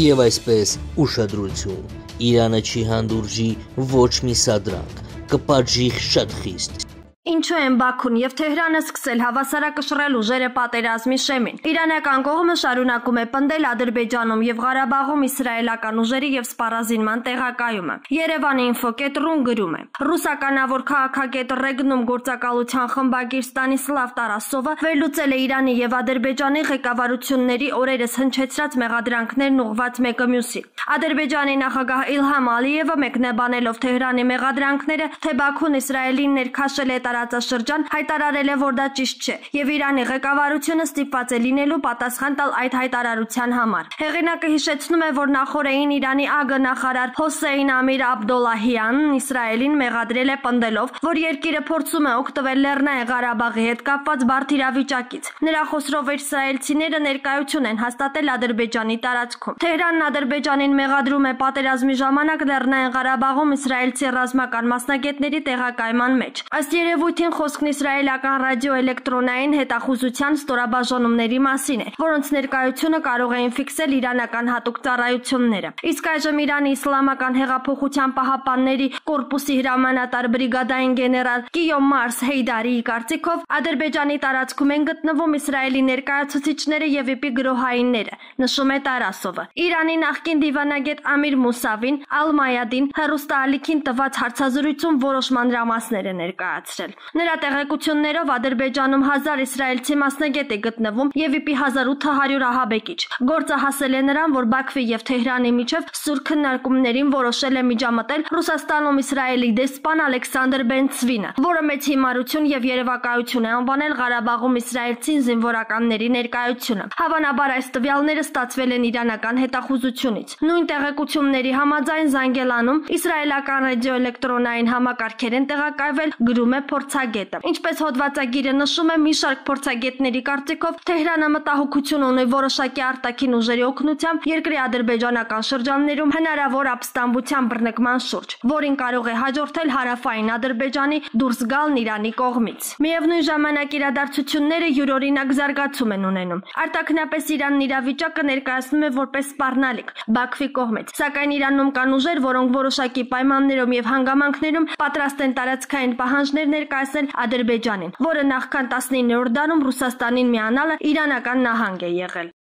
եւ այսպես ուշադրություն։ Իրանը չի հանդուրժի ոչ մի սադրանք, կպաճիղ շատ խիստ ինչու են Բաքուն եւ Թեհրանը սկսել հավասարակշռել ուժերը պատերազմի շեմին։ Իրանական կողմը շարունակում է պնդել Ադրբեջանում եւ Ղարաբաղում իսրայելական ուժերի եւ սպառազինման տեղակայումը։ Երևանի info.ru-ն գրում է. Ռուսականավոր քաղաքագետ Ռեգնում գործակալության խմբագիր Ստանիսլավ Տարասովը վերլուծել է Իրանի եւ Ադրբեջանի ղեկավարությունների օրերս հնչեցրած մեղադրանքներն ուղված մեկը մյուսին։ Ադրբեջանի նախագահ Իլհամ Ալիևը մեկնաբանելով Թեհրանի մեղադրանքները, թե Բաքուն Իսրայելին ներքաշել է տարած տարածաշրջան հայտարարել է, որ դա ճիշտ չէ, եւ Իրանի ղեկավարությունը ստիպված է լինելու պատասխան տալ այդ հայտարարության համար։ Հեղինակը հիշեցնում է, որ նախորդին Իրանի ԱԳ նախարար Հոսեյն Ամիր Աբդոլահյանն Իսրայելին մեղադրել է պնդելով, որ երկիրը փորձում է օգտվել Լեռնային Ղարաբաղի հետ կապված բարդ իրավիճակից։ Նրա խոսրով իսրայելցիները ներկայություն են հաստատել Ադրբեջանի տարածքում։ Թեհրանն Ադրբեջանին մեղադրում է պատերազմի ժամանակ Լեռնային Ղարաբաղում իսրայելցի ռազմական մասնագետների տեղակայման մեջ։ Ըստ երևույթ Փարիզյան խոսքն իսրայելական ռադիոէլեկտրոնային հետախուզության ստորաբաժանումների մասին է, որոնց ներկայությունը կարող էին ֆիքսել իրանական հատուկ ծառայությունները։ Իսկ այժմ Իրանի իսլամական հեղափոխության պահապանների կորպուսի հրամանատար բրիգադային գեներալ Կիո Մարս Հեյդարիի կարծիքով Ադրբեջանի տարածքում են գտնվում Իսրայելի ներկայացուցիչները եւ ԵՊԻ գրոհայինները, նշում է Տարասովը։ Իրանի նախկին դիվանագետ Ամիր Մուսավին Ալ-Մայադին հերոստալիքին տված հարցազրույցում որոշ մանրամասներ է ներկայացրել։ Նրա տեղեկություններով Ադրբեջանում 1000 իսրայելցի մասնագետ է գտնվում եւ իբի 1800 ահաբեկիչ։ Գործը հասել է նրան, որ Բաքվի եւ Թեհրանի միջև սուր քննարկումներին որոշել է միջամտել Ռուսաստանում Իսրայելի դեսպան Ալեքսանդր Բենցվինը, որը մեծ հիմարություն եւ երևակայություն է անվանել Ղարաբաղում իսրայելցին զինվորականների ներկայությունը։ Հավանաբար այս տվյալները ստացվել են իրանական հետախուզությունից։ Նույն տեղեկությունների համաձայն Զանգելանում իսրայելական ռադիոէլեկտրոնային համակարգեր են տեղակայվել, գրում է փորձ փորձագետը։ Ինչպես հոդվածագիրը նշում է, մի շարք փորձագետների կարծիքով Թեհրանը մտահոգություն ունի որոշակի արտաքին ուժերի օգնությամբ երկրի ադրբեջանական շրջաններում հնարավոր ապստամբության բռնկման շուրջ, որին կարող է հաջորդել հարավային Ադրբեջանի դուրս գալն Իրանի կողմից։ Միևնույն ժամանակ իրադարձությունները յուրօրինակ զարգացում են ունենում։ Արտաքնապես Իրանն իրավիճակը ներկայացնում է որպես սպառնալիք Բաքվի կողմից, սակայն Իրանում կան ուժեր, որոնք որոշակի պայմաններում եւ հանգամանքներում պատրաստ են տարածքային պահանջներ ներկայացնել ներկայացնել Ադրբեջանին, որը նախքան 19-րդ դարում Ռուսաստանին միանալը իրանական նահանգ է եղել։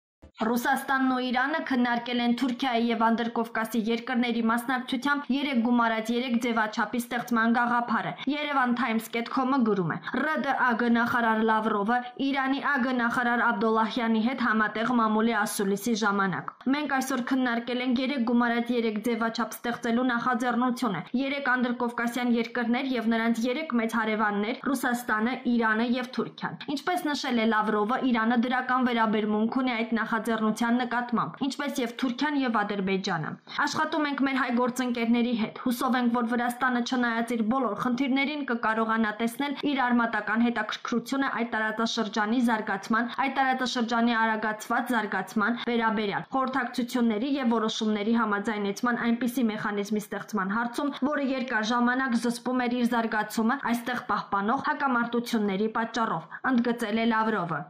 Ռուսաստանն ու Իրանը քննարկել են Թուրքիայի եւ Անդրկովկասի երկրների մասնակցությամբ 3 գումարած 3 ձևաչափի ստեղծման գաղափարը։ Yerevan Times.com-ը գրում է. ՌԴԱ նախարար Լավրովը Իրանի ԱԳ նախարար Աբդոլլահյանի հետ համատեղ մամուլի ասուլիսի ժամանակ։ Մենք այսօր քննարկել ենք 3 գումարած 3 ձևաչափ ստեղծելու նախաձեռնությունը։ 3 անդրկովկասյան երկրներ եւ նրանց 3 մեծ հարևաններ՝ Ռուսաստանը, Իրանը եւ Թուրքիան։ Ինչպես նշել է Լավրովը, Իրանը դրական վերաբերմունք ունի այդ նախաձեռնությանը նախաձեռնության նկատմամբ, ինչպես եւ Թուրքիան եւ Ադրբեջանը։ Աշխատում ենք մեր հայ գործընկերների հետ։ Հուսով ենք, որ Վրաստանը չնայած իր բոլոր խնդիրներին կկարողանա տեսնել իր արմատական հետաքրքրությունը այդ տարածաշրջանի զարգացման, այդ տարածաշրջանի արագացված զարգացման վերաբերյալ։ Խորհրդակցությունների եւ որոշումների համաձայնեցման այնպիսի մեխանիզմի ստեղծման հարցում, որը երկար ժամանակ զսպում էր իր զարգացումը այստեղ պահպանող հակամարտությունների պատճառով, ընդգծել է Լավրովը։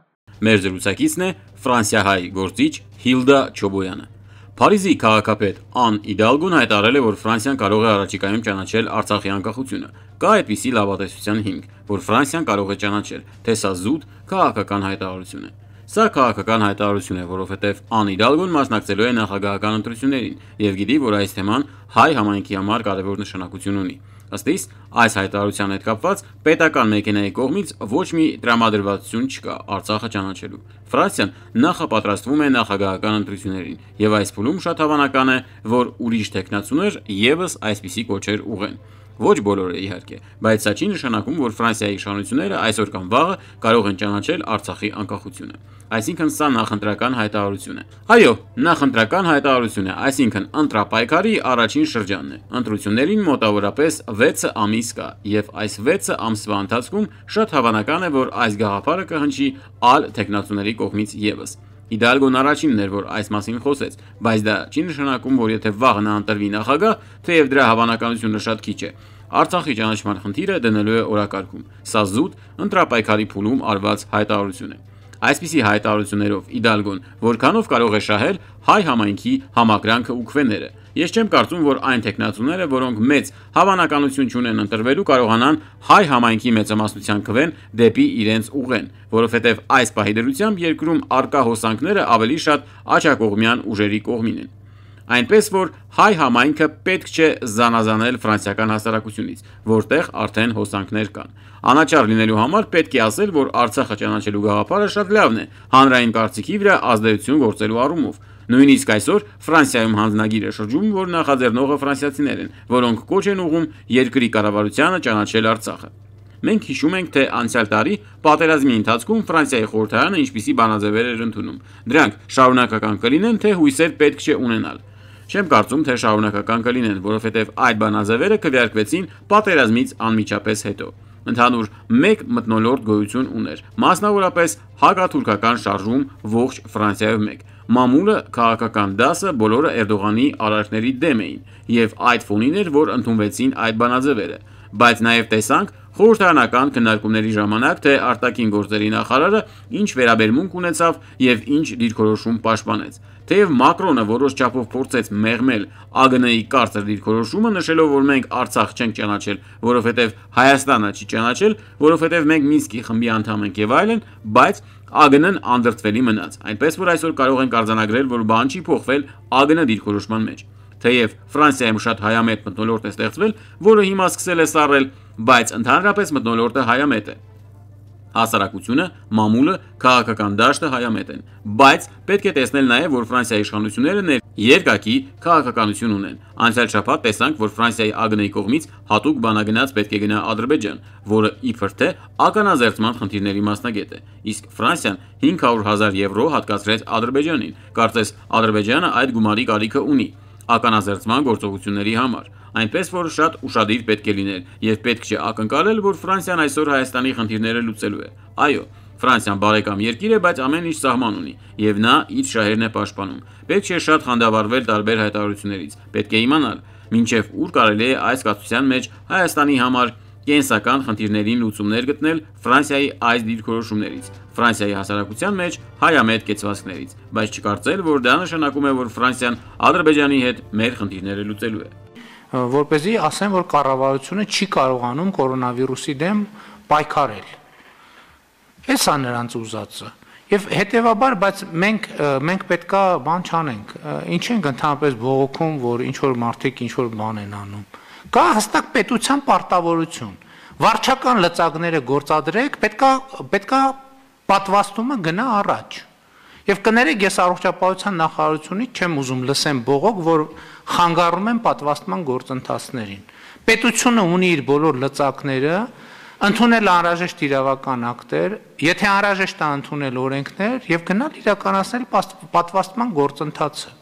Մեր զրուցակիցն է ֆրանսիահայ գործիչ Հիլդա Չոբոյանը։ Փարիզի քաղաքապետ Ան Իդալգուն հայտարարել է, որ Ֆրանսիան կարող է առաջիկայում ճանաչել Արցախի անկախությունը։ Կա այդպիսի լավատեսության հիմք, որ Ֆրանսիան կարող է ճանաչել, թե սա զուտ քաղաքական հայտարարություն է։ Սա քաղաքական հայտարարություն է, որովհետև անիդալգուն մասնակցելու է նախագահական ընտրություններին եւ գիտի, որ այս թեման հայ համայնքի համար կարևոր նշանակություն ունի։ Ըստ իս, այս հայտարարության հետ կապված պետական մեքենայի կողմից ոչ մի տրամադրվածություն չկա Արցախը ճանաչելու։ Ֆրանսիան նախապատրաստվում է նախագահական ընտրություններին, եւ այս փուլում շատ հավանական է, որ ուրիշ տեխնացուներ եւս այսպիսի կոչեր ուղեն։ Ոչ բոլորը իհարկե, բայց սա չի նշանակում, որ Ֆրանսիայի իշխանությունները այսօր կամ վաղը կարող են ճանաչել Արցախի անկախությունը։ Այսինքն սա նախընտրական հայտարարություն է։ Այո, նախընտրական հայտարարություն է, այսինքն ընտրապայքարի առաջին շրջանն է։ Ընտրություններին մոտավորապես 6 ամիս կա, եւ այս 6 ամսվա ընթացքում շատ հավանական է, որ այս գաղափարը կհնչի այլ տեխնատուների կողմից եւս։ Իդալգոն առաջինն էր, որ այս մասին խոսեց, բայց դա չի նշանակում, որ եթե վաղ նա ընտրվի նախագահ, թեև դրա հավանականությունը շատ քիչ է։ Արցախի ճանաչման խնդիրը դնելու է օրակարգում։ Սա զուտ ընտրապայքարի փուլում արված հայտարարություն է։ Այսպիսի հայտարարություններով Իդալգոն որքանով կարող է շահել հայ համայնքի համակրանքը ու քվեները։ Ես չեմ կարծում, որ այն տեխնացուները, որոնք մեծ հավանականություն չունեն ընտրվելու, կարողանան հայ համայնքի մեծամասնության քվեն դեպի իրենց ուղղեն, որովհետև այս պահի դրությամբ երկրում առկա հոսանքները ավելի շատ աջակողմյան ուժերի կողմին են։ Այնպես որ հայ համայնքը պետք չէ զանազանել ֆրանսիական հասարակությունից, որտեղ արդեն հոսանքներ կան։ Անաչառ լինելու համար պետք է ասել, որ Արցախը ճանաչելու գաղափարը շատ լավն է, հանրային կարծիքի վրա ազդեցություն գործելու առումով։ Նույնիսկ այսօր Ֆրանսիայում հանձնագիր է շրջում, որ նախաձեռնողը ֆրանսիացիներ են, որոնք կոչ են ուղում երկրի կառավարությանը ճանաչել Արցախը։ Մենք հիշում ենք, թե անցյալ տարի պատերազմի ընթացքում Ֆրանսիայի խորհրդարանը ինչպիսի բանաձևեր էր ընդունում։ Դրանք շարունակական կլինեն, թե հույսեր պետք չէ ունենալ։ Չեմ կարծում, թե շարունակական կլինեն, որովհետև այդ բանաձևերը քվեարկվեցին պատերազմից անմիջապես հետո ընդհանուր մեկ մտնոլորտ գոյություն ուներ, մասնավորապես հակաթուրքական շարժում ողջ Ֆրանսիայով մեկ։ Մամուլը, քաղաքական դասը բոլորը Էրդողանի արարքների դեմ էին, եւ այդ ֆոնին էր, որ ընդունվեցին այդ բանաձևերը, բայց նաեւ տեսանք խորհրդարանական քննարկումների ժամանակ, թե արտաքին գործերի նախարարը ինչ վերաբերմունք ունեցավ եւ ինչ դիրքորոշում պաշտպանեց։ Թեև Մակրոնը որոշ չափով փորձեց մեղմել ԱԳՆ-ի կարծր դիրքորոշումը, նշելով, որ մենք Արցախ չենք ճանաչել, որովհետև Հայաստանը չի ճանաչել, որովհետև մենք Մինսկի խմբի անդամ ենք եւ այլն, բայց ԱԳՆ-ն անդրդվելի մնաց։ Այնպես որ այսօր կարող ենք արձանագրել, որ բան չի փոխվել ԱԳՆ դիրքորոշման մեջ։ Թեև Ֆրանսիայում շատ հայամետ մտնոլորտ է ստեղծվել, որը հիմա սկսել է սառել, բայց ընդհանրապես մտնոլորտը հայամետ է։ Հասարակությունը, մամուլը, քաղաքական դաշտը հայամետ են, բայց պետք է տեսնել նաև, որ Ֆրանսիայի իշխանությունները ներ երկակի քաղաքականություն ունեն։ Անցյալ շաբաթ տեսանք, որ Ֆրանսիայի ԱԳՆ-ի կողմից հատուկ բանագնաց պետք է գնա Ադրբեջան, որը իբր թե ականաձերծման խնդիրների մասնագետ է։ Իսկ Ֆրանսիան 500.000 եվրո հատկացրեց Ադրբեջանին։ Կարծես Ադրբեջանը այդ գումարի կարիքը ունի ականաձերծման գործողությունների համար այնպես որ շատ ուրախadir պետք է լինել եւ պետք չէ ակնկալել, որ Ֆրանսիան այսօր Հայաստանի խնդիրները լուծելու է։ Այո, Ֆրանսիան բարեկամ երկիր է, բայց ամեն ինչ սահման ունի, եւ նա իր շահերն է պաշտպանում։ Պետք չէ շատ խանդավառվել տարբեր հայտարարություններից։ Պետք է իմանալ, ինչեւ ուր կարելի է այս կացության մեջ Հայաստանի համար կենսական խնդիրներին լուծումներ գտնել Ֆրանսիայի այս դիրքորոշումներից, Ֆրանսիայի հասարակության մեջ հայամետ կեցվածքներից, բայց չկարծել, որ դա նշանակում է, որ Ֆրանսիան Ադրբեջանի հետ մեր խնդիրները լուծելու է որ เป զի ասեմ, որ կառավարությունը չի կարողանում կորոնավիրուսի դեմ պայքարել։ Էս է նրանց ուզածը։ Եվ հետևաբար, բայց մենք մենք պետքա բան չանենք։ Ինչ ենք ընդհանրապես բողոքում, որ ինչ որ մարդիկ ինչ որ բան են անում։ Կա հստակ պետության պարտավորություն։ Վարչական լծակները գործադրեք, պետքա պետքա պատվաստումը գնա առաջ։ Եվ կներեք, ես առողջապահության նախարարությունից չեմ ուզում լսեմ բողոք, որ խանգարում են պատվաստման գործընթացներին։ Պետությունը ունի իր բոլոր լծակները, ընդունել անհրաժեշտ իրավական ակտեր, եթե անհրաժեշտ է ընդունել օրենքներ եւ գնալ իրականացնել պատվաստման գործընթացը։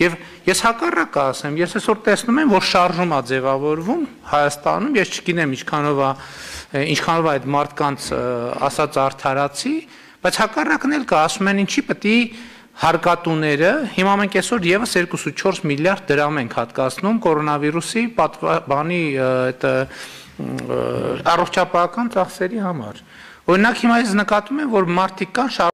Եվ ես հակառակ ասեմ, ես այսօր տեսնում եմ, որ շարժում է ձևավորվում Հայաստանում, ես չգիտեմ ինչքանով է ինչքանով այդ մարդկանց ասած արդարացի, Բայց հակառակն էլ կա, ասում են ինչի պետք է հարկատուները, հիմա մենք այսօր եւս 2.4 միլիարդ դրամ ենք հատկացնում կորոնավիրուսի պատվանի այդ առողջապահական ծախսերի համար։ Օրինակ հիմա ես նկատում եմ, որ մարդիկ կան